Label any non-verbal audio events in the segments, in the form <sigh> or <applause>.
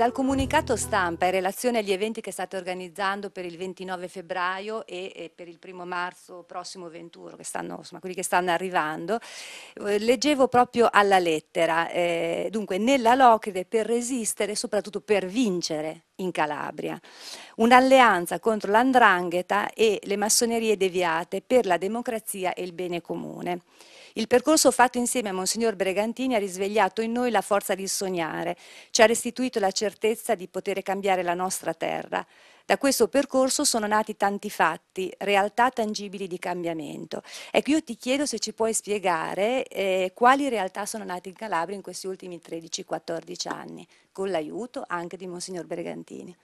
dal comunicato stampa in relazione agli eventi che state organizzando per il 29 febbraio e, e per il primo marzo prossimo 21, che stanno, insomma, quelli che stanno arrivando, eh, leggevo proprio alla lettera, eh, dunque nella Locride per resistere e soprattutto per vincere in Calabria, un'alleanza contro l'andrangheta e le massonerie deviate per la democrazia e il bene comune. Il percorso fatto insieme a Monsignor Bregantini ha risvegliato in noi la forza di sognare, ci ha restituito la certezza di poter cambiare la nostra terra. Da questo percorso sono nati tanti fatti, realtà tangibili di cambiamento. Ecco, io ti chiedo se ci puoi spiegare eh, quali realtà sono nate in Calabria in questi ultimi 13-14 anni, con l'aiuto anche di Monsignor Bregantini.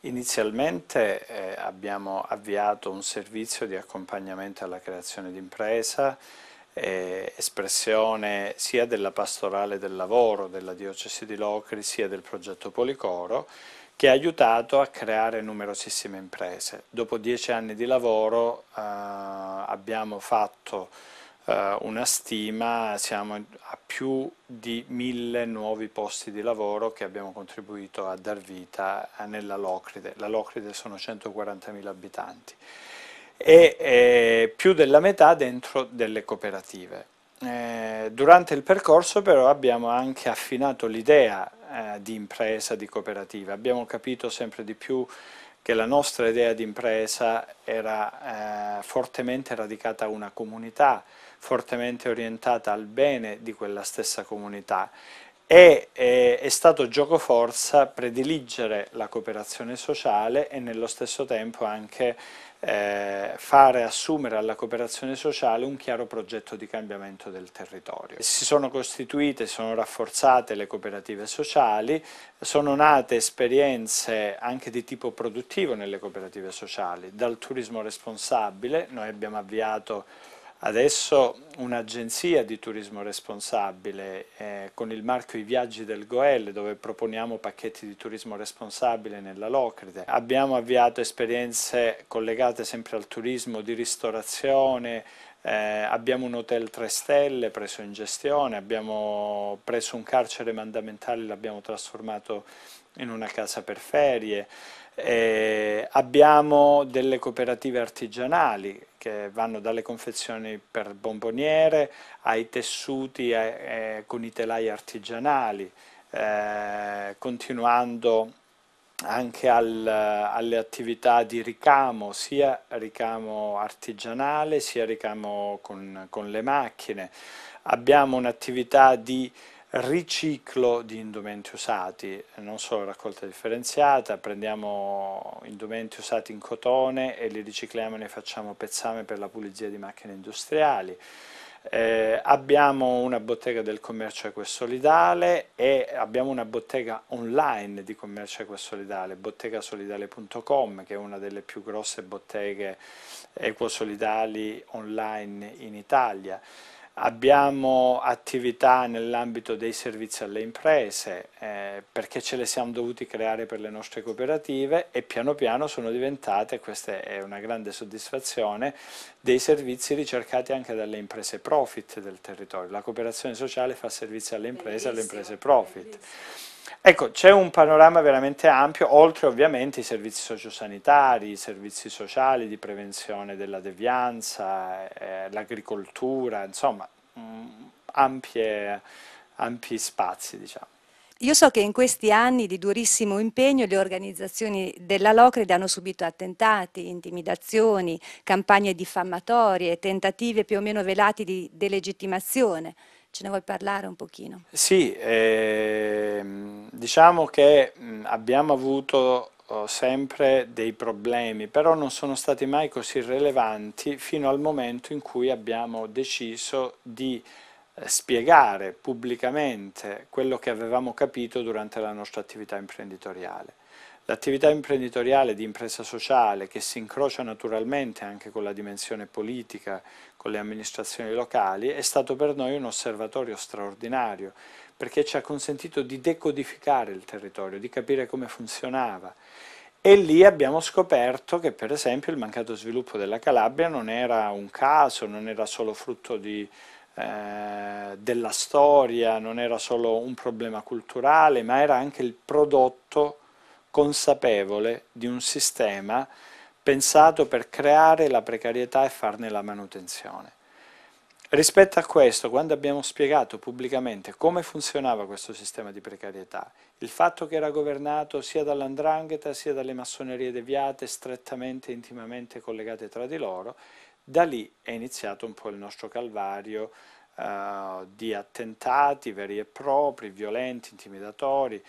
Inizialmente eh, abbiamo avviato un servizio di accompagnamento alla creazione d'impresa, impresa eh, espressione sia della pastorale del lavoro della diocesi di Locri sia del progetto Policoro che ha aiutato a creare numerosissime imprese. Dopo dieci anni di lavoro eh, abbiamo fatto eh, una stima, siamo a più di mille nuovi posti di lavoro che abbiamo contribuito a dar vita eh, nella Locride. La Locride sono 140.000 abitanti e eh, più della metà dentro delle cooperative. Eh, durante il percorso però abbiamo anche affinato l'idea eh, di impresa, di cooperativa, abbiamo capito sempre di più che la nostra idea di impresa era eh, fortemente radicata a una comunità, fortemente orientata al bene di quella stessa comunità e eh, è stato gioco forza prediligere la cooperazione sociale e nello stesso tempo anche eh, fare assumere alla cooperazione sociale un chiaro progetto di cambiamento del territorio. Si sono costituite, si sono rafforzate le cooperative sociali, sono nate esperienze anche di tipo produttivo nelle cooperative sociali, dal turismo responsabile, noi abbiamo avviato Adesso un'agenzia di turismo responsabile eh, con il marchio I Viaggi del Goel dove proponiamo pacchetti di turismo responsabile nella Locride. Abbiamo avviato esperienze collegate sempre al turismo di ristorazione, eh, abbiamo un hotel 3 stelle preso in gestione, abbiamo preso un carcere mandamentale, e l'abbiamo trasformato in una casa per ferie, eh, abbiamo delle cooperative artigianali che vanno dalle confezioni per bomboniere ai tessuti eh, eh con i telai artigianali, eh, continuando anche al, alle attività di ricamo, sia ricamo artigianale sia ricamo con, con le macchine. Abbiamo un'attività di riciclo di indumenti usati, non solo raccolta differenziata, prendiamo indumenti usati in cotone e li ricicliamo e ne facciamo pezzame per la pulizia di macchine industriali. Eh, abbiamo una bottega del commercio equo e solidale e abbiamo una bottega online di commercio equo solidale, bottegasolidale.com che è una delle più grosse botteghe equo solidali online in Italia abbiamo attività nell'ambito dei servizi alle imprese eh, perché ce le siamo dovuti creare per le nostre cooperative e piano piano sono diventate, questa è una grande soddisfazione, dei servizi ricercati anche dalle imprese profit del territorio. La cooperazione sociale fa servizi alle imprese, e alle imprese profit. Bellissimo. Ecco, c'è un panorama veramente ampio, oltre ovviamente i servizi sociosanitari, i servizi sociali di prevenzione della devianza, eh, l'agricoltura, insomma, mh, mm, ampie, ampi spazi, diciamo. Io so che in questi anni di durissimo impegno le organizzazioni della Locred hanno subito attentati, intimidazioni, campagne diffamatorie, tentative più o meno velati di delegittimazione. Ce ne vuoi parlare un pochino? Sì, ehm, diciamo che abbiamo avuto oh, sempre dei problemi, però non sono stati mai così rilevanti fino al momento in cui abbiamo deciso di eh, spiegare pubblicamente quello che avevamo capito durante la nostra attività imprenditoriale. L'attività imprenditoriale di impresa sociale che si incrocia naturalmente anche con la dimensione politica, con le amministrazioni locali, è stato per noi un osservatorio straordinario perché ci ha consentito di decodificare il territorio, di capire come funzionava. E lì abbiamo scoperto che per esempio il mancato sviluppo della Calabria non era un caso, non era solo frutto di eh, della storia, non era solo un problema culturale, ma era anche il prodotto consapevole di un sistema pensato per creare la precarietà e farne la manutenzione. Rispetto a questo, quando abbiamo spiegato pubblicamente come funzionava questo sistema di precarietà, il fatto che era governato sia dall'andrangheta sia dalle massonerie deviate, strettamente e intimamente collegate tra di loro, da lì è iniziato un po' il nostro calvario eh, di attentati veri e propri, violenti, intimidatori,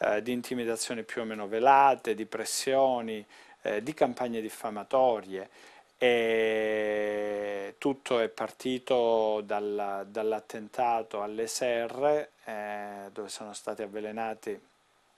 eh, di intimidazioni più o meno velate, di pressioni, eh, di campagne diffamatorie. E tutto è partito dal, dall'attentato all'SR eh, dove sono stati avvelenati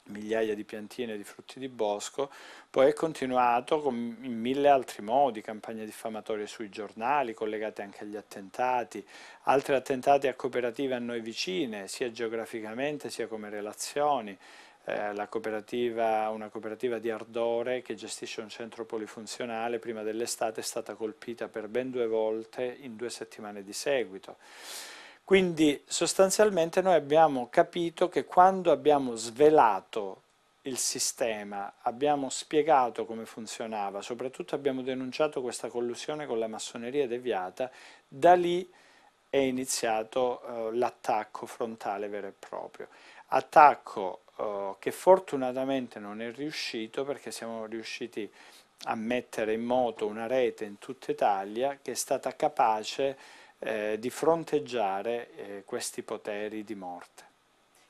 migliaia di piantine di frutti di bosco, poi è continuato con, in mille altri modi, campagne diffamatorie sui giornali, collegate anche agli attentati, altri attentati a cooperative a noi vicine, sia geograficamente sia come relazioni, eh, cooperativa, una cooperativa di Ardore che gestisce un centro polifunzionale prima dell'estate è stata colpita per ben due volte in due settimane di seguito. Quindi sostanzialmente noi abbiamo capito che quando abbiamo svelato il sistema, abbiamo spiegato come funzionava, soprattutto abbiamo denunciato questa collusione con la massoneria deviata, da lì è iniziato eh, l'attacco frontale vero e proprio attacco eh, che fortunatamente non è riuscito perché siamo riusciti a mettere in moto una rete in tutta Italia che è stata capace eh, di fronteggiare eh, questi poteri di morte.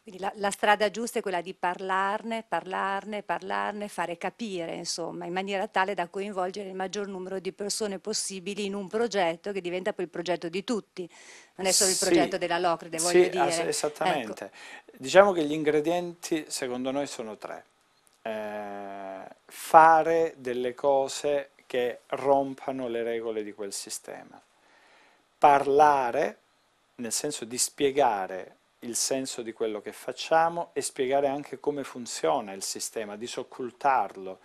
Quindi la, la, strada giusta è quella di parlarne, parlarne, parlarne, fare capire, insomma, in maniera tale da coinvolgere il maggior numero di persone possibili in un progetto che diventa poi il progetto di tutti, non è solo il progetto sì, della Locride, voglio sì, dire. esattamente. Ecco. Diciamo che gli ingredienti secondo noi sono tre. Eh, fare delle cose che rompano le regole di quel sistema. Parlare, nel senso di spiegare il senso di quello che facciamo e spiegare anche come funziona il sistema, disoccultarlo,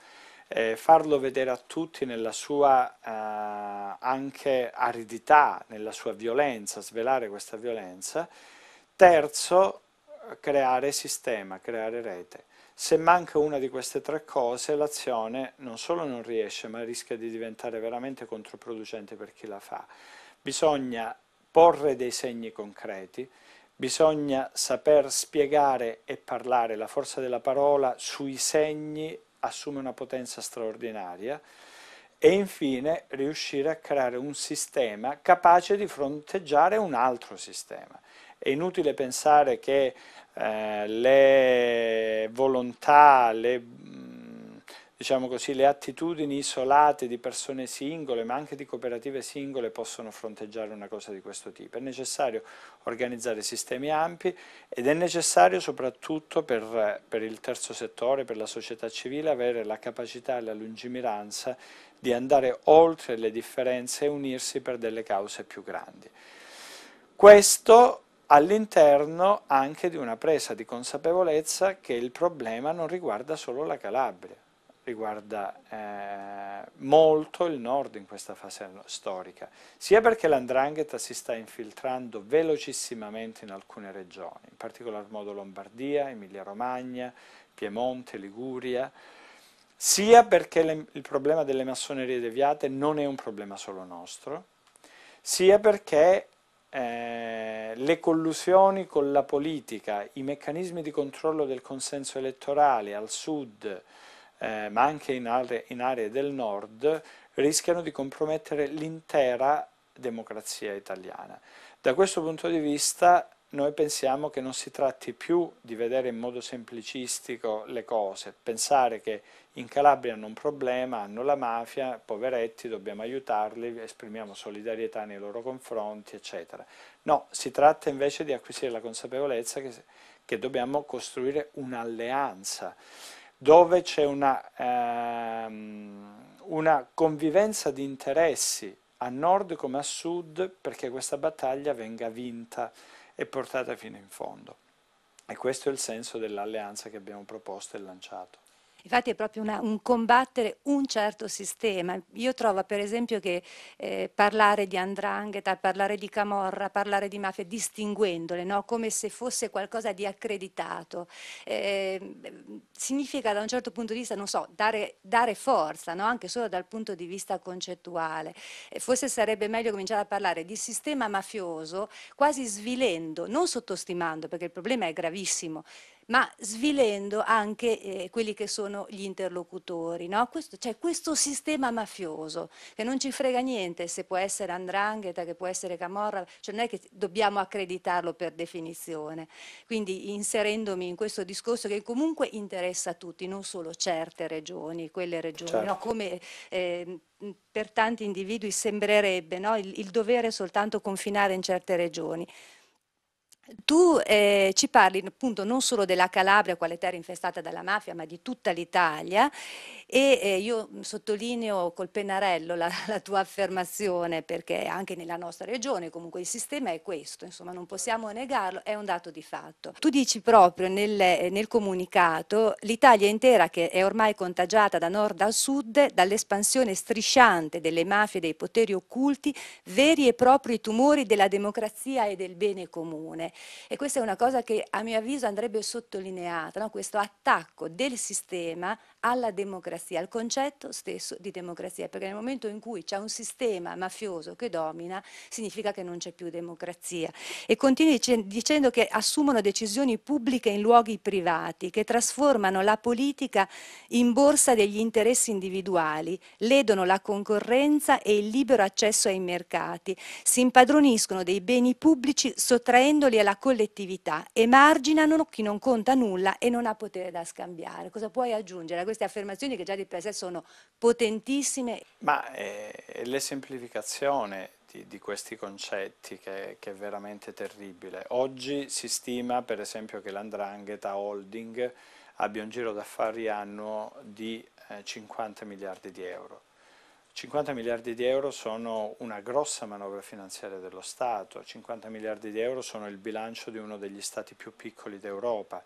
eh, farlo vedere a tutti nella sua eh, anche aridità, nella sua violenza, svelare questa violenza. Terzo, creare sistema, creare rete. Se manca una di queste tre cose, l'azione non solo non riesce, ma rischia di diventare veramente controproducente per chi la fa. Bisogna porre dei segni concreti, Bisogna saper spiegare e parlare, la forza della parola sui segni assume una potenza straordinaria e infine riuscire a creare un sistema capace di fronteggiare un altro sistema. È inutile pensare che eh, le volontà, le diciamo così, le attitudini isolate di persone singole, ma anche di cooperative singole, possono fronteggiare una cosa di questo tipo. È necessario organizzare sistemi ampi ed è necessario soprattutto per, per il terzo settore, per la società civile, avere la capacità e la lungimiranza di andare oltre le differenze e unirsi per delle cause più grandi. Questo all'interno anche di una presa di consapevolezza che il problema non riguarda solo la Calabria riguarda eh, molto il nord in questa fase storica, sia perché l'andrangheta si sta infiltrando velocissimamente in alcune regioni, in particolar modo Lombardia, Emilia-Romagna, Piemonte, Liguria, sia perché le, il problema delle massonerie deviate non è un problema solo nostro, sia perché eh, le collusioni con la politica, i meccanismi di controllo del consenso elettorale al sud, eh, ma anche in aree, in aree del nord, rischiano di compromettere l'intera democrazia italiana. Da questo punto di vista noi pensiamo che non si tratti più di vedere in modo semplicistico le cose, pensare che in Calabria hanno un problema, hanno la mafia, poveretti, dobbiamo aiutarli, esprimiamo solidarietà nei loro confronti, eccetera. No, si tratta invece di acquisire la consapevolezza che, che dobbiamo costruire un'alleanza dove c'è una, ehm, una convivenza di interessi a nord come a sud perché questa battaglia venga vinta e portata fino in fondo. E questo è il senso dell'alleanza che abbiamo proposto e lanciato. Infatti è proprio una, un combattere un certo sistema. Io trovo per esempio che eh, parlare di andrangheta, parlare di camorra, parlare di mafia, distinguendole, no? come se fosse qualcosa di accreditato, eh, significa da un certo punto di vista, non so, dare, dare forza, no? anche solo dal punto di vista concettuale. Eh, forse sarebbe meglio cominciare a parlare di sistema mafioso quasi svilendo, non sottostimando, perché il problema è gravissimo, ma svilendo anche eh, quelli che sono gli interlocutori. No? Questo, cioè, questo sistema mafioso che non ci frega niente se può essere Andrangheta, che può essere Camorra, cioè non è che dobbiamo accreditarlo per definizione. Quindi inserendomi in questo discorso che comunque interessa a tutti, non solo certe regioni, quelle regioni, certo. no? come eh, per tanti individui sembrerebbe no? il, il dovere soltanto confinare in certe regioni. Tu eh, ci parli appunto non solo della Calabria, quale terra infestata dalla mafia, ma di tutta l'Italia e eh, io sottolineo col pennarello la, <laughs> la, tua affermazione perché anche nella nostra regione comunque il sistema è questo, insomma non possiamo negarlo, è un dato di fatto. Tu dici proprio nel, eh, nel comunicato l'Italia intera che è ormai contagiata da nord a sud dall'espansione strisciante delle mafie, dei poteri occulti, veri e propri tumori della democrazia e del bene comune. E questa è una cosa che a mio avviso andrebbe sottolineata, no? questo attacco del sistema alla democrazia, al concetto stesso di democrazia, perché nel momento in cui c'è un sistema mafioso che domina, significa che non c'è più democrazia. E continui dicendo che assumono decisioni pubbliche in luoghi privati, che trasformano la politica in borsa degli interessi individuali, ledono la concorrenza e il libero accesso ai mercati, si impadroniscono dei beni pubblici sottraendoli alla la collettività, emarginano chi non conta nulla e non ha potere da scambiare. Cosa puoi aggiungere a queste affermazioni che già di per sé sono potentissime? Ma è eh, l'esemplificazione di, di, questi concetti che, che, è veramente terribile. Oggi si stima per esempio che l'Andrangheta Holding abbia un giro d'affari annuo di 50 eh, miliardi di euro. 50 miliardi di euro sono una grossa manovra finanziaria dello Stato, 50 miliardi di euro sono il bilancio di uno degli Stati più piccoli d'Europa,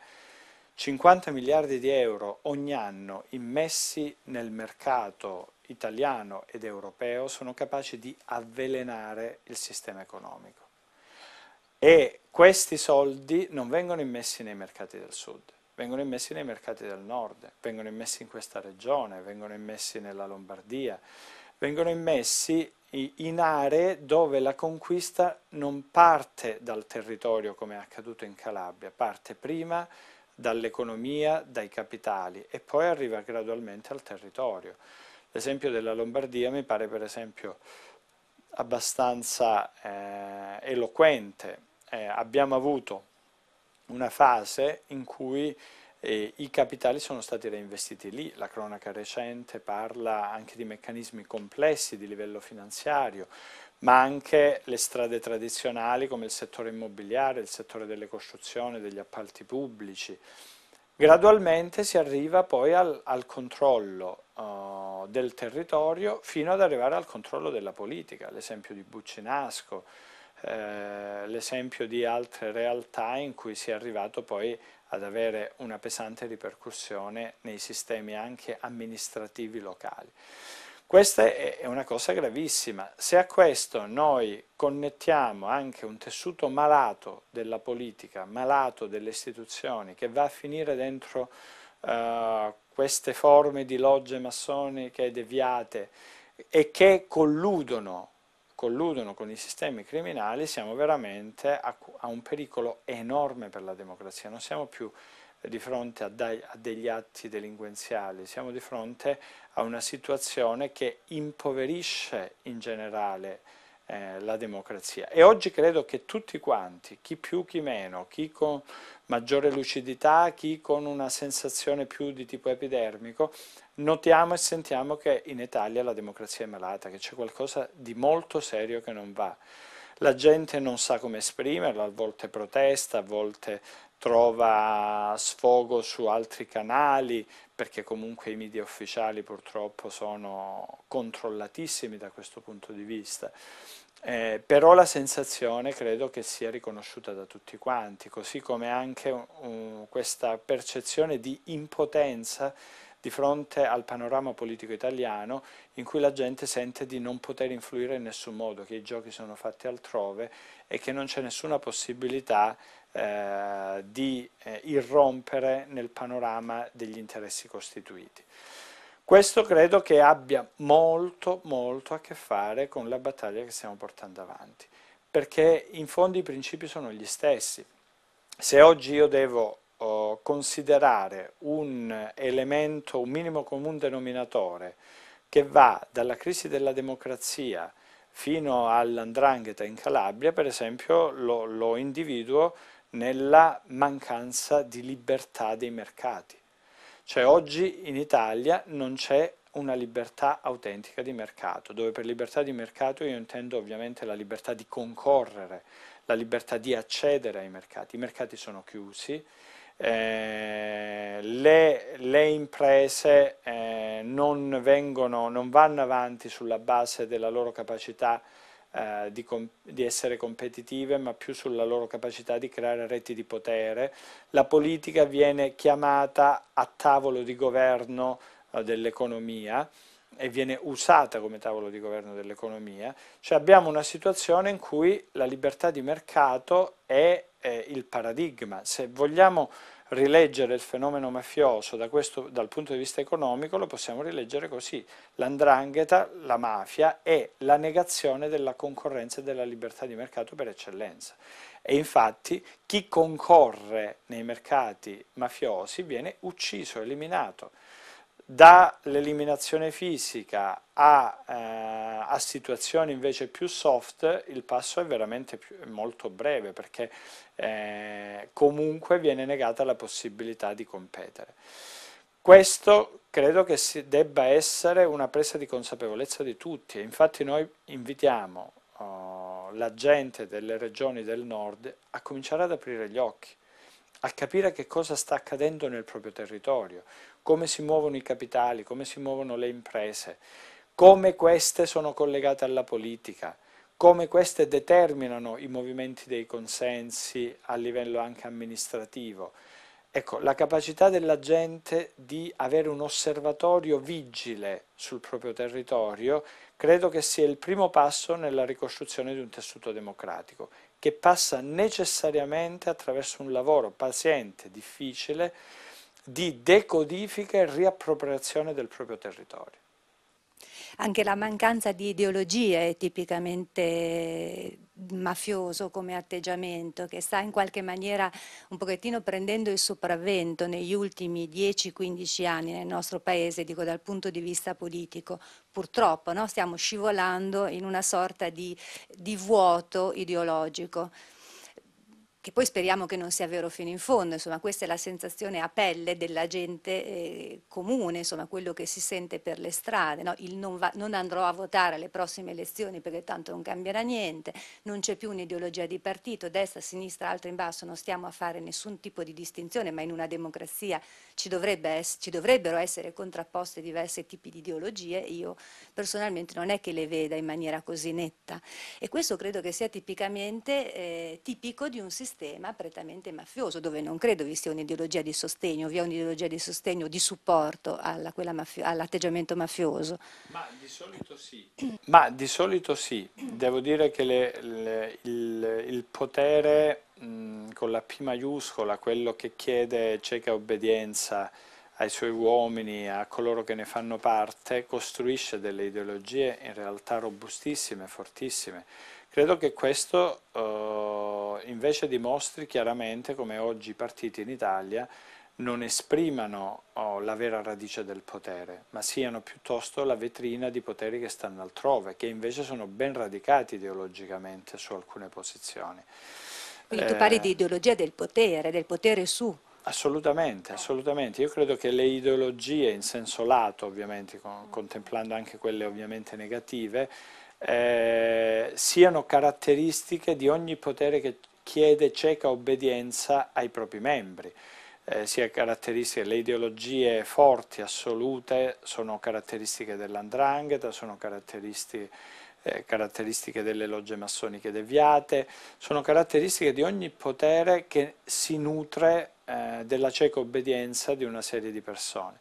50 miliardi di euro ogni anno immessi nel mercato italiano ed europeo sono capaci di avvelenare il sistema economico. E questi soldi non vengono immessi nei mercati del sud, vengono immessi nei mercati del nord, vengono immessi in questa regione, vengono immessi nella Lombardia, vengono immessi in aree dove la conquista non parte dal territorio come è accaduto in Calabria, parte prima dall'economia, dai capitali e poi arriva gradualmente al territorio. L'esempio della Lombardia mi pare per esempio abbastanza eh, eloquente. Eh, abbiamo avuto una fase in cui e I capitali sono stati reinvestiti lì, la cronaca recente parla anche di meccanismi complessi di livello finanziario, ma anche le strade tradizionali come il settore immobiliare, il settore delle costruzioni, degli appalti pubblici. Gradualmente si arriva poi al, al controllo uh, del territorio fino ad arrivare al controllo della politica, l'esempio di Buccinasco, eh, l'esempio di altre realtà in cui si è arrivato poi ad avere una pesante ripercussione nei sistemi anche amministrativi locali. Questa è una cosa gravissima. Se a questo noi connettiamo anche un tessuto malato della politica, malato delle istituzioni, che va a finire dentro uh, queste forme di logge massoniche deviate e che colludono colludono con i sistemi criminali, siamo veramente a, a un pericolo enorme per la democrazia, non siamo più di fronte a, dai, a, degli atti delinquenziali, siamo di fronte a una situazione che impoverisce in generale eh, la democrazia. E oggi credo che tutti quanti, chi più chi meno, chi con maggiore lucidità, chi con una sensazione più di tipo epidermico, notiamo e sentiamo che in Italia la democrazia è malata, che c'è qualcosa di molto serio che non va. La gente non sa come esprimerla, a volte protesta, a volte trova sfogo su altri canali, perché comunque i media ufficiali purtroppo sono controllatissimi da questo punto di vista. Eh, però la sensazione credo che sia riconosciuta da tutti quanti, così come anche um, questa percezione di impotenza di fronte al panorama politico italiano in cui la gente sente di non poter influire in nessun modo, che i giochi sono fatti altrove e che non c'è nessuna possibilità eh, di eh, irrompere nel panorama degli interessi costituiti. Questo credo che abbia molto, molto a che fare con la battaglia che stiamo portando avanti, perché in fondo i principi sono gli stessi. Se oggi io devo considerare un elemento, un minimo comune denominatore che va dalla crisi della democrazia fino all'andrangheta in Calabria, per esempio, lo, lo individuo nella mancanza di libertà dei mercati. Cioè oggi in Italia non c'è una libertà autentica di mercato, dove per libertà di mercato io intendo ovviamente la libertà di concorrere, la libertà di accedere ai mercati. I mercati sono chiusi, eh, le, le, imprese eh, non, vengono, non, vanno avanti sulla base della loro capacità eh, di, di, essere competitive, ma più sulla loro capacità di creare reti di potere. La politica viene chiamata a tavolo di governo eh, dell'economia, e viene usata come tavolo di governo dell'economia, cioè abbiamo una situazione in cui la libertà di mercato è eh, il paradigma. Se vogliamo rileggere il fenomeno mafioso da questo, dal punto di vista economico lo possiamo rileggere così, l'andrangheta, la mafia è la negazione della concorrenza e della libertà di mercato per eccellenza e infatti chi concorre nei mercati mafiosi viene ucciso, eliminato dall'eliminazione fisica a, eh, a, situazioni invece più soft il passo è veramente più, molto breve perché eh, comunque viene negata la possibilità di competere. Questo credo che debba essere una presa di consapevolezza di tutti e infatti noi invitiamo oh, la gente delle regioni del nord a cominciare ad aprire gli occhi, a capire che cosa sta accadendo nel proprio territorio, come si muovono i capitali, come si muovono le imprese, come queste sono collegate alla politica, come queste determinano i movimenti dei consensi a livello anche amministrativo. Ecco, la capacità della gente di avere un osservatorio vigile sul proprio territorio credo che sia il primo passo nella ricostruzione di un tessuto democratico, che passa necessariamente attraverso un lavoro paziente, difficile, di decodifica e riappropriazione del proprio territorio. Anche la mancanza di ideologia è tipicamente mafioso come atteggiamento che sta in qualche maniera un pochettino prendendo il sopravvento negli ultimi 10-15 anni nel nostro paese, dico dal punto di vista politico. Purtroppo no? stiamo scivolando in una sorta di, di vuoto ideologico che poi speriamo che non sia vero fino in fondo, insomma questa è la sensazione a pelle della gente eh, comune, insomma quello che si sente per le strade, no? il non, va, non, andrò a votare alle prossime elezioni perché tanto non cambierà niente, non c'è più un'ideologia di partito, destra, sinistra, alto in basso, non stiamo a fare nessun tipo di distinzione, ma in una democrazia ci, dovrebbe, ci dovrebbero essere contrapposte diversi tipi di ideologie, io personalmente non è che le veda in maniera così netta e questo credo che sia tipicamente eh, tipico di un sistema sistema prettamente mafioso, dove non credo vi sia un'ideologia di sostegno, vi è un'ideologia di sostegno, di supporto alla, mafio, all'atteggiamento mafioso. Ma di solito sì, di solito sì. devo dire che le, le, il, il, potere mh, con la P maiuscola, quello che chiede cieca obbedienza, ai suoi uomini, a coloro che ne fanno parte, costruisce delle ideologie in realtà robustissime, fortissime. Credo che questo eh, invece dimostri chiaramente come oggi i partiti in Italia non esprimano oh, la vera radice del potere, ma siano piuttosto la vetrina di poteri che stanno altrove, che invece sono ben radicati ideologicamente su alcune posizioni. Quindi tu parli di eh, ideologia del potere, del potere su. Assolutamente, assolutamente. Io credo che le ideologie in senso lato, ovviamente, con, contemplando anche quelle ovviamente negative, eh, siano caratteristiche di ogni potere che chiede cieca obbedienza ai propri membri. Eh, sia caratteristiche, le ideologie forti, assolute, sono caratteristiche dell'andrangheta, sono caratteristiche, eh, caratteristiche delle logge massoniche deviate, sono caratteristiche di ogni potere che si nutre eh, della cieca obbedienza di una serie di persone.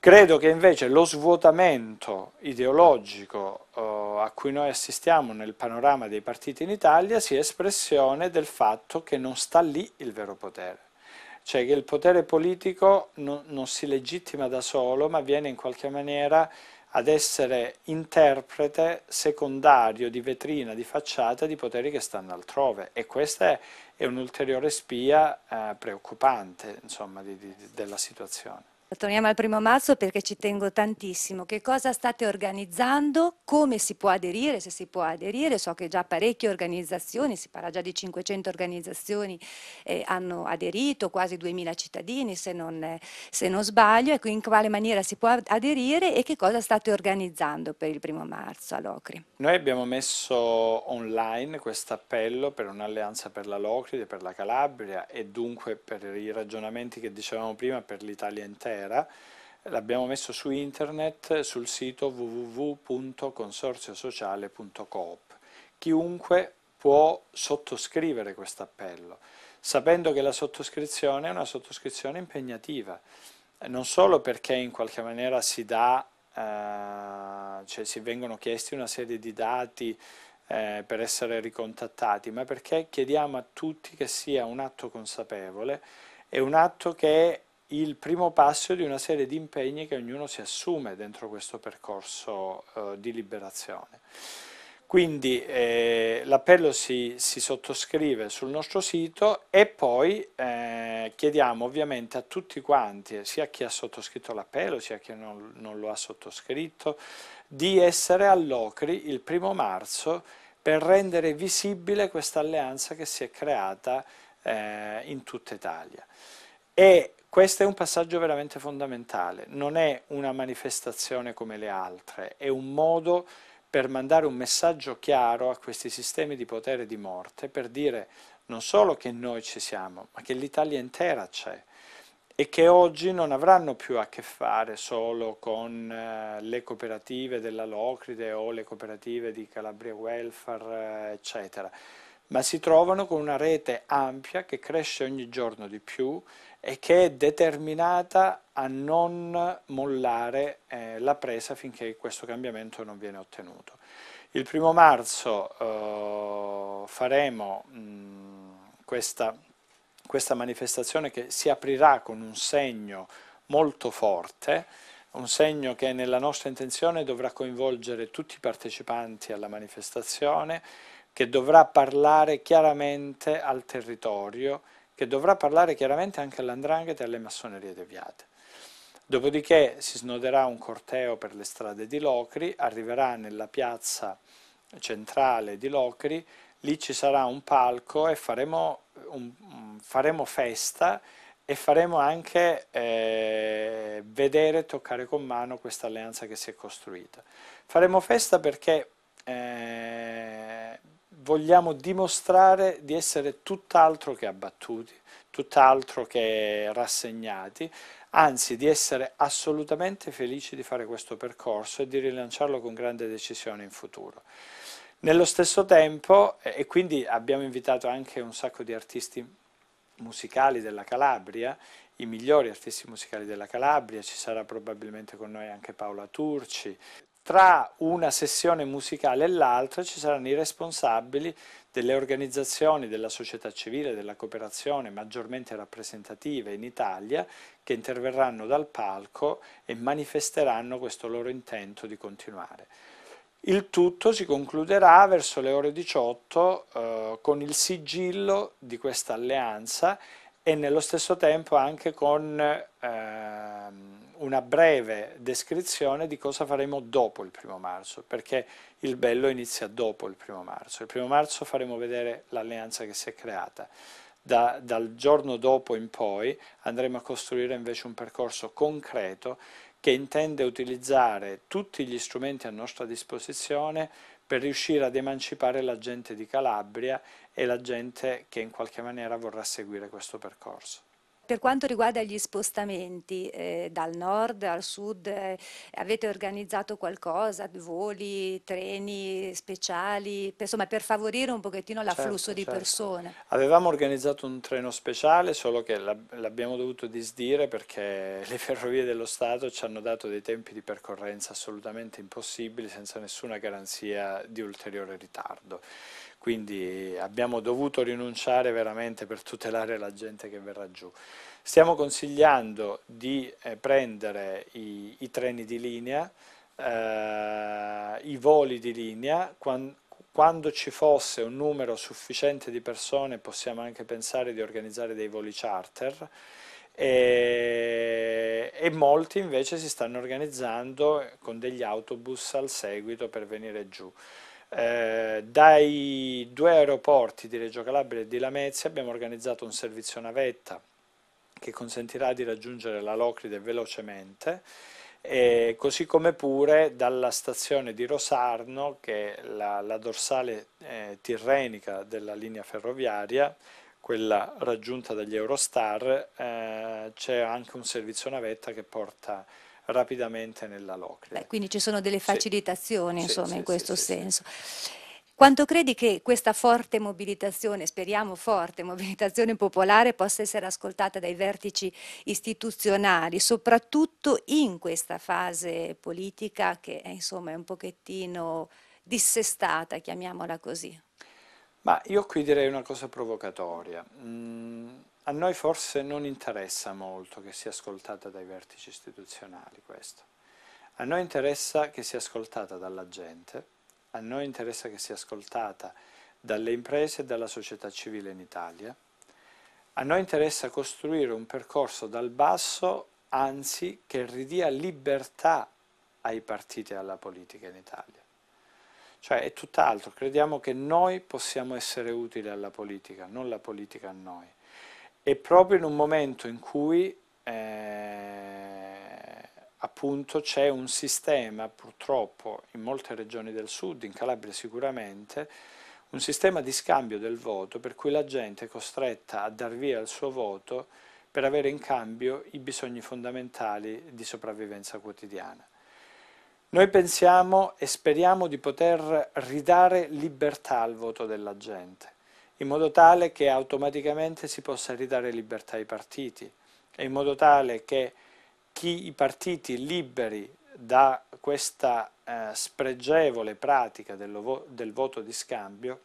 Credo che invece lo svuotamento ideologico eh, a cui noi assistiamo nel panorama dei partiti in Italia sia espressione del fatto che non sta lì il vero potere, cioè che il potere politico non, non si legittima da solo ma viene in qualche maniera ad essere interprete secondario, di vetrina, di facciata di poteri che stanno altrove e questa è, un'ulteriore spia eh, preoccupante insomma, di, di, della situazione. Torniamo al primo marzo perché ci tengo tantissimo. Che cosa state organizzando? Come si può aderire? Se si può aderire, so che già parecchie organizzazioni, si parla già di 500 organizzazioni, eh, hanno aderito, quasi 2000 cittadini se non, se non sbaglio. Ecco, in quale maniera si può aderire e che cosa state organizzando per il primo marzo a Locri? Noi abbiamo messo online questo appello per un'alleanza per la Locri per la Calabria e dunque per i ragionamenti che dicevamo prima per l'Italia intera Matera, l'abbiamo messo su internet sul sito www.consorziosociale.coop. Chiunque può sottoscrivere questo appello, sapendo che la sottoscrizione è una sottoscrizione impegnativa, non solo perché in qualche maniera si dà, eh, cioè si vengono chiesti una serie di dati eh, per essere ricontattati, ma perché chiediamo a tutti che sia un atto consapevole, e un atto che il primo passo di una serie di impegni che ognuno si assume dentro questo percorso eh, di liberazione. Quindi eh, l'appello si, si, sottoscrive sul nostro sito e poi eh, chiediamo ovviamente a tutti quanti, sia chi ha sottoscritto l'appello, sia chi non, non lo ha sottoscritto, di essere all'Ocri il primo marzo per rendere visibile questa alleanza che si è creata eh, in tutta Italia. E questo è un passaggio veramente fondamentale, non è una manifestazione come le altre, è un modo per mandare un messaggio chiaro a questi sistemi di potere e di morte, per dire non solo che noi ci siamo, ma che l'Italia intera c'è e che oggi non avranno più a che fare solo con eh, le cooperative della Locride o le cooperative di Calabria Welfare, eh, eccetera ma si trovano con una rete ampia che cresce ogni giorno di più e che è determinata a non mollare eh, la presa finché questo cambiamento non viene ottenuto. Il primo marzo eh, faremo mh, questa, questa manifestazione che si aprirà con un segno molto forte, un segno che nella nostra intenzione dovrà coinvolgere tutti i partecipanti alla manifestazione che dovrà parlare chiaramente al territorio, che dovrà parlare chiaramente anche all'andrangheta e alle massonerie deviate. Dopodiché si snoderà un corteo per le strade di Locri, arriverà nella piazza centrale di Locri, lì ci sarà un palco e faremo, un, faremo festa e faremo anche eh, vedere toccare con mano questa alleanza che si è costruita. Faremo festa perché eh, vogliamo dimostrare di essere tutt'altro che abbattuti, tutt'altro che rassegnati, anzi di essere assolutamente felici di fare questo percorso e di rilanciarlo con grande decisione in futuro. Nello stesso tempo, e quindi abbiamo invitato anche un sacco di artisti musicali della Calabria, i migliori artisti musicali della Calabria, ci sarà probabilmente con noi anche Paola Turci, tra una sessione musicale e l'altra ci saranno i responsabili delle organizzazioni della società civile, della cooperazione maggiormente rappresentative in Italia che interverranno dal palco e manifesteranno questo loro intento di continuare. Il tutto si concluderà verso le ore 18 eh, con il sigillo di questa alleanza e nello stesso tempo anche con eh, una breve descrizione di cosa faremo dopo il primo marzo, perché il bello inizia dopo il primo marzo. Il primo marzo faremo vedere l'alleanza che si è creata. Da, dal giorno dopo in poi andremo a costruire invece un percorso concreto che intende utilizzare tutti gli strumenti a nostra disposizione per riuscire ad emancipare la gente di Calabria e la gente che in qualche maniera vorrà seguire questo percorso. Per quanto riguarda gli spostamenti eh, dal nord al sud, eh, avete organizzato qualcosa, voli, treni speciali, per, insomma, per favorire un pochettino l'afflusso certo, di certo. persone? Avevamo organizzato un treno speciale, solo che l'abbiamo dovuto disdire perché <laughs> le ferrovie dello Stato ci hanno dato dei tempi di percorrenza assolutamente impossibili senza nessuna garanzia di ulteriore ritardo quindi abbiamo dovuto rinunciare veramente per tutelare la gente che verrà giù. Stiamo consigliando di eh, prendere i, i, treni di linea, eh, i voli di linea, quando, quando ci fosse un numero sufficiente di persone possiamo anche pensare di organizzare dei voli charter, e, e, molti invece si stanno organizzando con degli autobus al seguito per venire giù. Eh, dai due aeroporti di Reggio Calabria e di Lamezia abbiamo organizzato un servizio navetta che consentirà di raggiungere la Locride velocemente e così come pure dalla stazione di Rosarno, che è la, la dorsale eh, tirrenica della linea ferroviaria, quella raggiunta dagli Eurostar, eh, c'è anche un servizio navetta che porta rapidamente nella Locria. Beh, quindi ci sono delle facilitazioni sì. insomma, sì, in sì, questo senso. Quanto credi che questa forte mobilitazione, speriamo forte mobilitazione popolare, possa essere ascoltata dai vertici istituzionali, soprattutto in questa fase politica che è, insomma, è un pochettino dissestata, chiamiamola così? Ma io qui direi una cosa provocatoria. Mm, a noi forse non interessa molto che sia ascoltata dai vertici istituzionali questo. A noi interessa che sia ascoltata dalla gente, a noi interessa che sia ascoltata dalle imprese e dalla società civile in Italia. A noi interessa costruire un percorso dal basso, anzi che ridia libertà ai partiti e alla politica in Italia. Cioè è tutt'altro, crediamo che noi possiamo essere utili alla politica, non la politica a noi. E proprio in un momento in cui eh, appunto c'è un sistema, purtroppo in molte regioni del sud, in Calabria sicuramente, un sistema di scambio del voto per cui la gente è costretta a dar via il suo voto per avere in cambio i bisogni fondamentali di sopravvivenza quotidiana. Noi pensiamo e speriamo di poter ridare libertà al voto della gente, in modo tale che automaticamente si possa ridare libertà ai partiti e in modo tale che chi i partiti liberi da questa eh, spregevole pratica del, del voto di scambio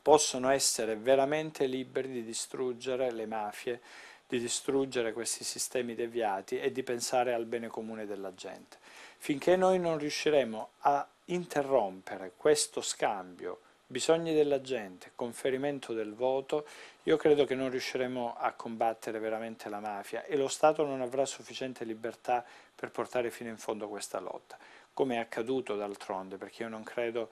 possono essere veramente liberi di distruggere le mafie, di distruggere questi sistemi deviati e di pensare al bene comune della gente. Finché noi non riusciremo a interrompere questo scambio, bisogni della gente, conferimento del voto, io credo che non riusciremo a combattere veramente la mafia e lo Stato non avrà sufficiente libertà per portare fino in fondo questa lotta, come è accaduto d'altronde, perché io non credo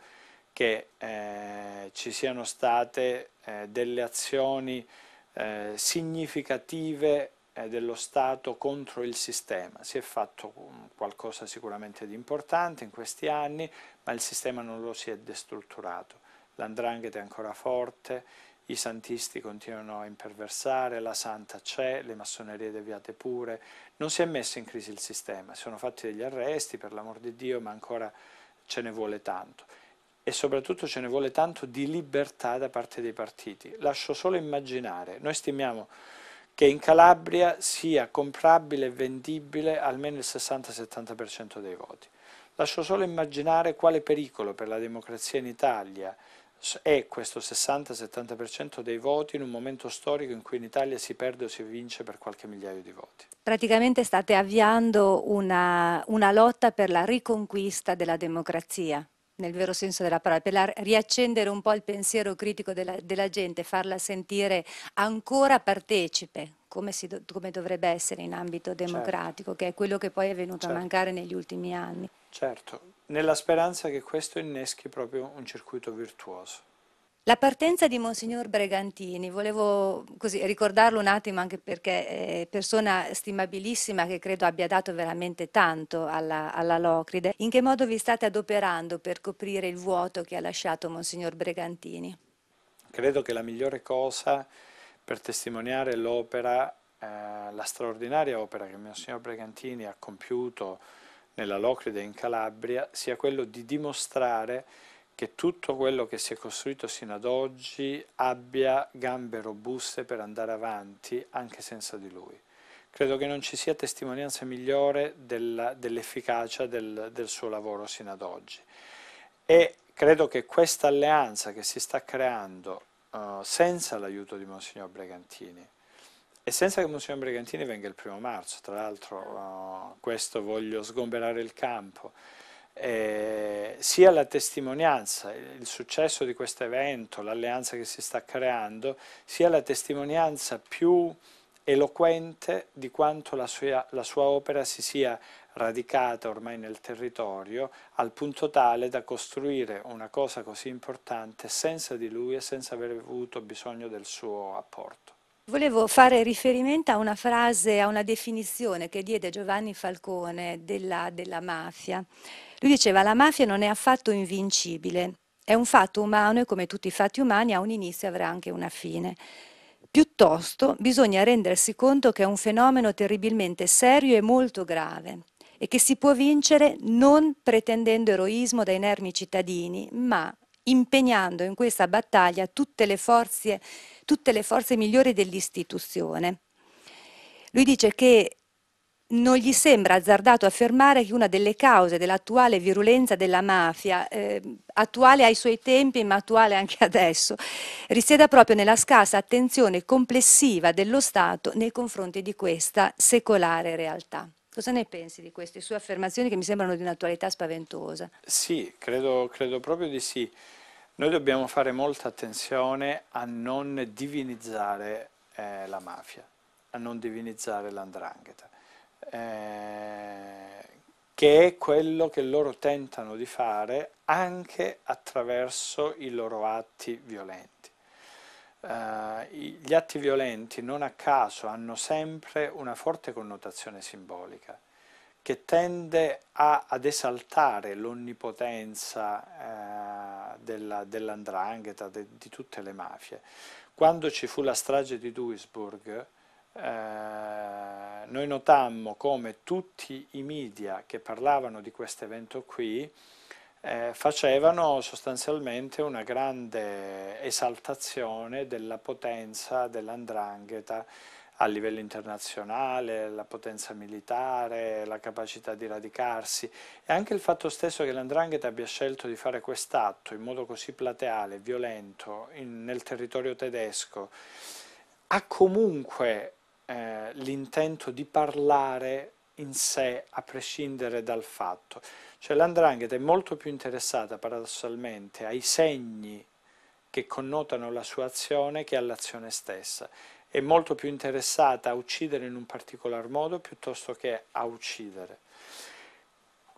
che eh, ci siano state eh, delle azioni eh, significative eh, dello Stato contro il sistema. Si è fatto qualcosa sicuramente di importante in questi anni, ma il sistema non lo si è destrutturato. L'andrangheta è ancora forte, i santisti continuano a imperversare, la santa c'è, le massonerie deviate pure. Non si è messo in crisi il sistema, si sono fatti degli arresti, per l'amor di Dio, ma ancora ce ne vuole tanto e soprattutto ce ne vuole tanto di libertà da parte dei partiti. Lascio solo immaginare, noi stimiamo che in Calabria sia comprabile e vendibile almeno il 60-70% dei voti. Lascio solo immaginare quale pericolo per la democrazia in Italia è questo 60-70% dei voti in un momento storico in cui in Italia si perde o si vince per qualche migliaio di voti. Praticamente state avviando una, una lotta per la riconquista della democrazia nel vero senso della parola, per riaccendere un po' il pensiero critico della, della gente, farla sentire ancora partecipe, come, si, come, dovrebbe essere in ambito certo. democratico, certo. che è quello che poi è venuto certo. a mancare negli ultimi anni. Certo, nella speranza che questo inneschi proprio un circuito virtuoso. La partenza di Monsignor Bregantini, volevo così ricordarlo un attimo anche perché è eh, persona stimabilissima che credo abbia dato veramente tanto alla, alla Locride. In che modo vi state adoperando per coprire il vuoto che ha lasciato Monsignor Bregantini? Credo che la migliore cosa per testimoniare l'opera, eh, la straordinaria opera che Monsignor Bregantini ha compiuto nella Locride in Calabria, sia quello di dimostrare che tutto quello che si è costruito sino ad oggi abbia gambe robuste per andare avanti anche senza di lui. Credo che non ci sia testimonianza migliore dell'efficacia del, del suo lavoro sino ad oggi. E credo che questa alleanza che si sta creando Uh, senza l'aiuto di Monsignor Bregantini e senza che Monsignor Bregantini venga il primo marzo, tra l'altro uh, questo voglio sgomberare il campo, eh, sia la testimonianza, il successo di questo evento, l'alleanza che si sta creando, sia la testimonianza più eloquente di quanto la sua, la sua opera si sia radicata ormai nel territorio al punto tale da costruire una cosa così importante senza di lui e senza aver avuto bisogno del suo apporto. Volevo fare riferimento a una frase, a una definizione che diede Giovanni Falcone della, della mafia. Lui diceva la mafia non è affatto invincibile, è un fatto umano e come tutti i fatti umani ha un inizio e avrà anche una fine. Piuttosto bisogna rendersi conto che è un fenomeno terribilmente serio e molto grave e che si può vincere non pretendendo eroismo dai inermi cittadini, ma impegnando in questa battaglia tutte le forze, tutte le forze migliori dell'istituzione. Lui dice che non gli sembra azzardato affermare che una delle cause dell'attuale virulenza della mafia, eh, attuale ai suoi tempi ma attuale anche <laughs> adesso, risieda proprio nella scarsa attenzione complessiva dello Stato nei confronti di questa secolare realtà. Cosa ne pensi di queste sue affermazioni che mi sembrano di un'attualità spaventosa? Sì, credo, credo proprio di sì. Noi dobbiamo fare molta attenzione a non divinizzare eh, la mafia, a non divinizzare l'andrangheta eh, che è quello che loro tentano di fare anche attraverso i loro atti violenti. Uh, gli atti violenti non a caso hanno sempre una forte connotazione simbolica che tende a, ad esaltare l'onnipotenza eh, della, dell'andrangheta, de, di tutte le mafie. Quando ci fu la strage di Duisburg, eh, noi notammo come tutti i media che parlavano di questo evento qui eh, facevano sostanzialmente una grande esaltazione della potenza dell'andrangheta a livello internazionale, la potenza militare, la capacità di radicarsi e anche il fatto stesso che l'Andrangheta abbia scelto di fare quest'atto in modo così plateale, violento, in, nel territorio tedesco, ha comunque eh, l'intento di parlare in sé a prescindere dal fatto. Cioè l'andrangheta è molto più interessata paradossalmente ai segni che connotano la sua azione che all'azione stessa. È molto più interessata a uccidere in un particolar modo piuttosto che a uccidere.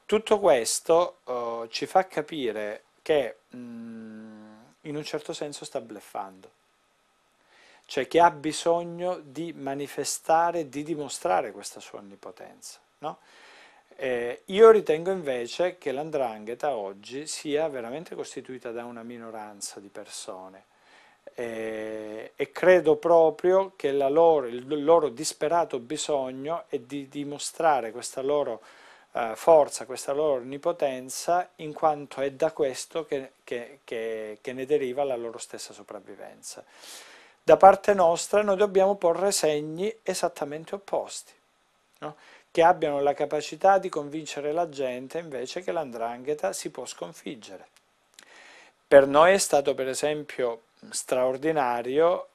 Tutto questo eh, ci fa capire che mh, mm, in un certo senso sta bleffando cioè che ha bisogno di manifestare, di dimostrare questa sua onnipotenza. No? Eh, io ritengo invece che l'andrangheta oggi sia veramente costituita da una minoranza di persone eh, e credo proprio che loro, il loro disperato bisogno è di dimostrare questa loro eh, forza, questa loro onnipotenza, in quanto è da questo che, che, che, che ne deriva la loro stessa sopravvivenza da parte nostra noi dobbiamo porre segni esattamente opposti, no? che abbiano la capacità di convincere la gente invece che l'andrangheta si può sconfiggere. Per noi è stato per esempio straordinario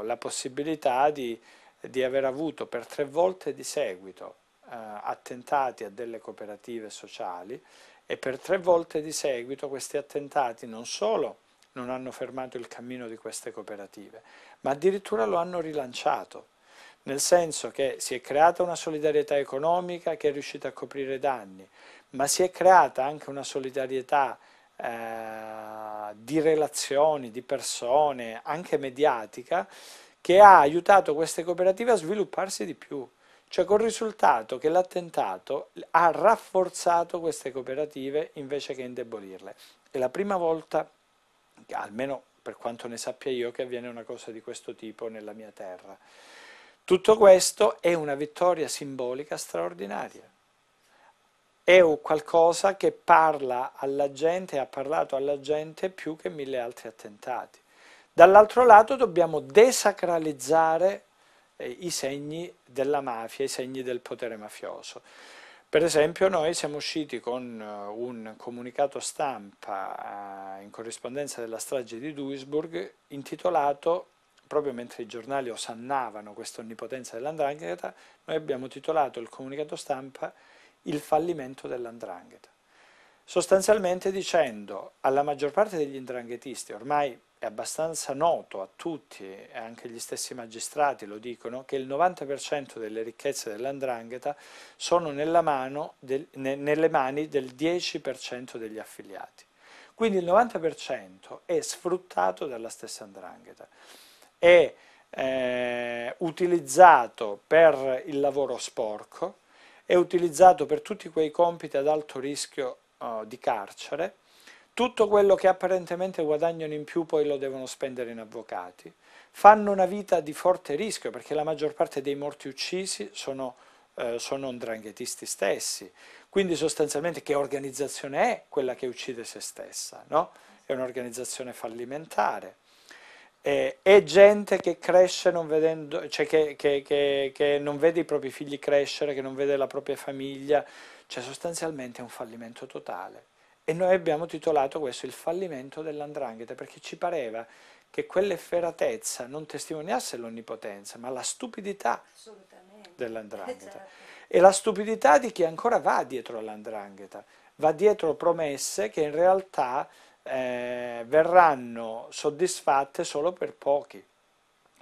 eh, la possibilità di, di, aver avuto per tre volte di seguito eh, attentati a delle cooperative sociali e per tre volte di seguito questi attentati non solo non hanno fermato il cammino di queste cooperative, ma addirittura lo hanno rilanciato, nel senso che si è creata una solidarietà economica che è riuscita a coprire danni, ma si è creata anche una solidarietà eh, di relazioni, di persone, anche mediatica, che ha aiutato queste cooperative a svilupparsi di più. Cioè col risultato che l'attentato ha rafforzato queste cooperative invece che indebolirle. È la prima volta almeno per quanto ne sappia io, che avviene una cosa di questo tipo nella mia terra. Tutto questo è una vittoria simbolica straordinaria, è un qualcosa che parla alla gente, ha parlato alla gente più che mille altri attentati. Dall'altro lato dobbiamo desacralizzare eh, i segni della mafia, i segni del potere mafioso. Per esempio noi siamo usciti con eh, un comunicato stampa eh, in corrispondenza della strage di Duisburg intitolato proprio mentre i giornali osannavano questa onnipotenza dell'andrangheta, noi abbiamo titolato il comunicato stampa Il fallimento dell'andrangheta. Sostanzialmente dicendo alla maggior parte degli indranghetisti, ormai è abbastanza noto a tutti, anche gli stessi magistrati lo dicono, che il 90% delle ricchezze dell'andrangheta sono del, ne, nelle mani del 10% degli affiliati. Quindi il 90% è sfruttato dalla stessa andrangheta, è eh, utilizzato per il lavoro sporco, è utilizzato per tutti quei compiti ad alto rischio eh, di carcere, tutto quello che apparentemente guadagnano in più poi lo devono spendere in avvocati, fanno una vita di forte rischio perché la maggior parte dei morti uccisi sono, eh, sono ndranghetisti stessi, quindi sostanzialmente che organizzazione è quella che uccide se stessa? No? È un'organizzazione fallimentare. è gente che cresce non vedendo, cioè che, che, che, che non vede i propri figli crescere, che non vede la propria famiglia, cioè sostanzialmente è un fallimento totale. E noi abbiamo titolato questo il fallimento dell'andrangheta, perché ci pareva che quell'efferatezza non testimoniasse l'onnipotenza, ma la stupidità dell'andrangheta. Esatto. E la stupidità di chi ancora va dietro all'andrangheta, va dietro promesse che in realtà eh, verranno soddisfatte solo per pochi.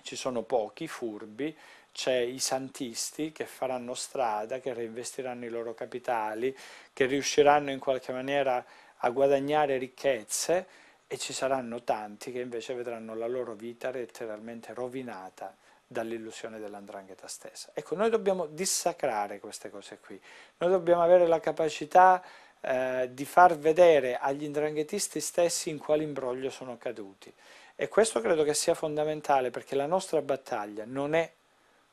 Ci sono pochi furbi c'è i santisti che faranno strada, che reinvestiranno i loro capitali, che riusciranno in qualche maniera a guadagnare ricchezze e ci saranno tanti che invece vedranno la loro vita letteralmente rovinata dall'illusione dell'andrangheta stessa. Ecco, noi dobbiamo dissacrare queste cose qui, noi dobbiamo avere la capacità eh, di far vedere agli indranghetisti stessi in quale imbroglio sono caduti. E questo credo che sia fondamentale perché la nostra battaglia non è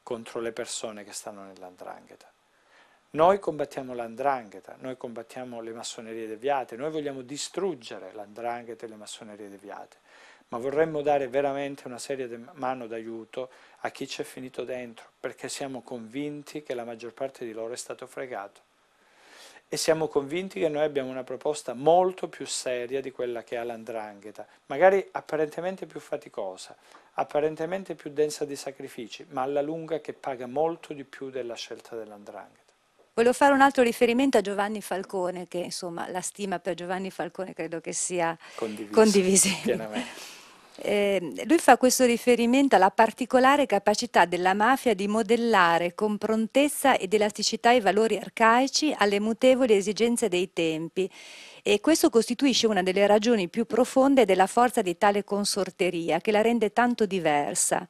contro le persone che stanno nell'andrangheta. Noi combattiamo l'andrangheta, noi combattiamo le massonerie deviate, noi vogliamo distruggere l'andrangheta e le massonerie deviate, ma vorremmo dare veramente una serie di mano d'aiuto a chi ci è finito dentro, perché siamo convinti che la maggior parte di loro è stato fregato e siamo convinti che noi abbiamo una proposta molto più seria di quella che ha l'andrangheta, magari apparentemente più faticosa, apparentemente più densa di sacrifici, ma alla lunga che paga molto di più della scelta dell'andrangheta. Volevo fare un altro riferimento a Giovanni Falcone, che insomma la stima per Giovanni Falcone credo che sia condivisa. Eh, lui fa questo riferimento alla particolare capacità della mafia di modellare con prontezza ed elasticità i valori arcaici alle mutevoli esigenze dei tempi e questo costituisce una delle ragioni più profonde della forza di tale consorteria che la rende tanto diversa.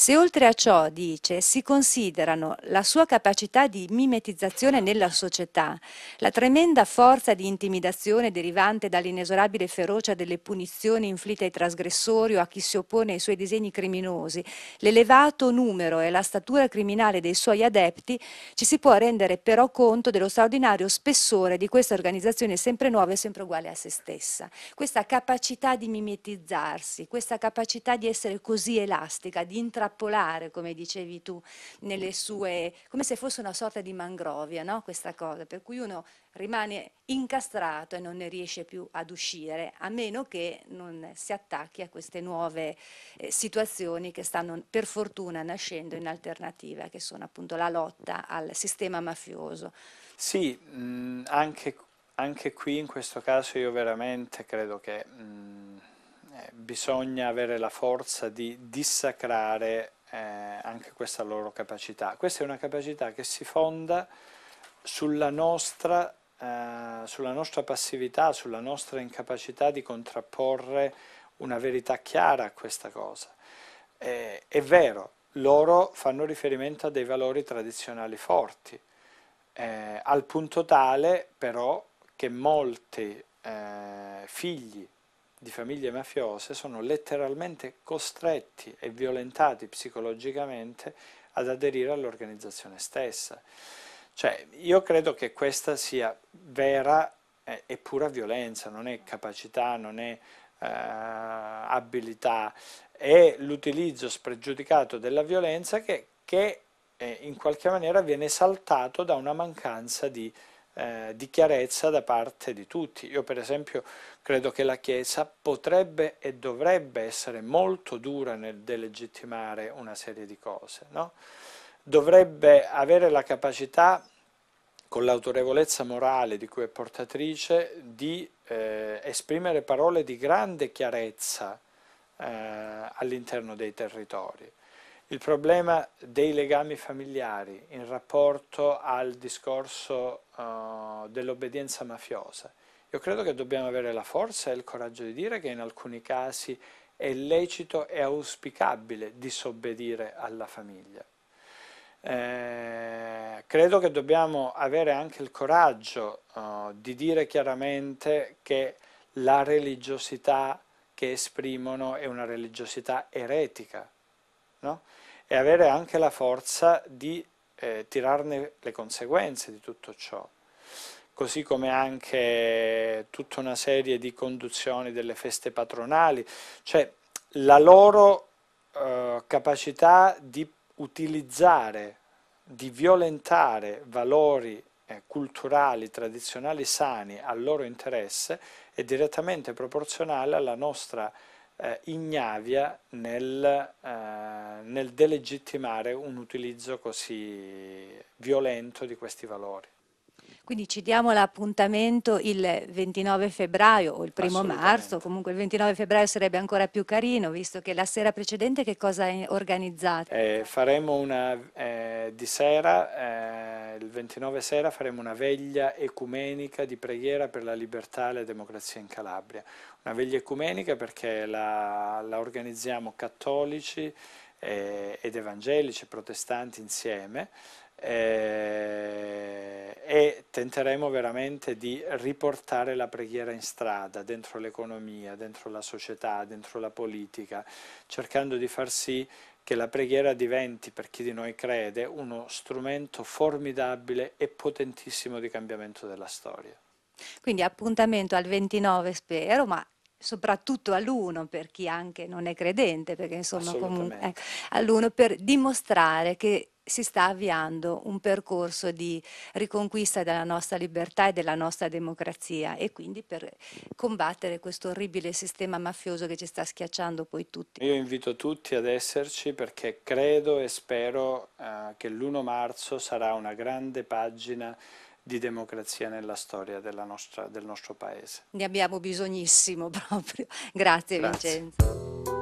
Se oltre a ciò, dice, si considerano la sua capacità di mimetizzazione nella società, la tremenda forza di intimidazione derivante dall'inesorabile ferocia delle punizioni inflitte ai trasgressori o a chi si oppone ai suoi disegni criminosi, l'elevato numero e la statura criminale dei suoi adepti, ci si può rendere però conto dello straordinario spessore di questa organizzazione sempre nuova e sempre uguale a se stessa. Questa capacità di mimetizzarsi, questa capacità di essere così elastica, di intraprendere strappolare, come dicevi tu, nelle sue, come se fosse una sorta di mangrovia, no? questa cosa, per cui uno rimane incastrato e non ne riesce più ad uscire, a meno che non si attacchi a queste nuove eh, situazioni che stanno per fortuna nascendo in alternativa, che sono appunto la lotta al sistema mafioso. Sì, mh, anche, anche, qui in questo caso io veramente credo che... Mh, eh, bisogna avere la forza di dissacrare eh, anche questa loro capacità. Questa è una capacità che si fonda sulla nostra, eh, sulla nostra passività, sulla nostra incapacità di contrapporre una verità chiara a questa cosa. Eh, è vero, loro fanno riferimento a dei valori tradizionali forti, eh, al punto tale però che molti eh, figli di famiglie mafiose sono letteralmente costretti e violentati psicologicamente ad aderire all'organizzazione stessa. Cioè, io credo che questa sia vera e pura violenza, non è capacità, non è eh, abilità, è l'utilizzo spregiudicato della violenza che, che eh, in qualche maniera viene saltato da una mancanza di eh, di chiarezza da parte di tutti. Io per esempio credo che la Chiesa potrebbe e dovrebbe essere molto dura nel delegittimare una serie di cose, no? dovrebbe avere la capacità con l'autorevolezza morale di cui è portatrice, di eh, esprimere parole di grande chiarezza eh, all'interno dei territori. Il problema dei legami familiari in rapporto al discorso uh, dell'obbedienza mafiosa. Io credo che dobbiamo avere la forza e il coraggio di dire che in alcuni casi è lecito e auspicabile disobbedire alla famiglia. Eh, credo che dobbiamo avere anche il coraggio uh, di dire chiaramente che la religiosità che esprimono è una religiosità eretica. No? e avere anche la forza di eh, tirarne le conseguenze di tutto ciò, così come anche tutta una serie di conduzioni delle feste patronali, cioè la loro eh, capacità di utilizzare, di violentare valori eh, culturali, tradizionali sani al loro interesse è direttamente proporzionale alla nostra eh, ignavia nel, eh, nel delegittimare un utilizzo così violento di questi valori. Quindi ci diamo l'appuntamento il 29 febbraio o il primo marzo, comunque il 29 febbraio sarebbe ancora più carino, visto che la sera precedente che cosa organizzate? Eh, faremo una eh, di sera... Eh il 29 sera faremo una veglia ecumenica di preghiera per la libertà e la democrazia in Calabria. Una veglia ecumenica perché la, la organizziamo cattolici eh, ed evangelici, protestanti insieme eh, e tenteremo veramente di riportare la preghiera in strada, dentro l'economia, dentro la società, dentro la politica, cercando di far sì che la preghiera diventi per chi di noi crede uno strumento formidabile e potentissimo di cambiamento della storia. Quindi appuntamento al 29 spero, ma soprattutto all'1 per chi anche non è credente, perché insomma comunque eh, all'1 per dimostrare che si sta avviando un percorso di riconquista della nostra libertà e della nostra democrazia e quindi per combattere questo orribile sistema mafioso che ci sta schiacciando poi tutti. Io invito tutti ad esserci perché credo e spero eh, che l'1 marzo sarà una grande pagina di democrazia nella storia nostra, del nostro paese. Ne abbiamo bisognissimo <laughs> proprio. Grazie, Grazie. Vincenzo.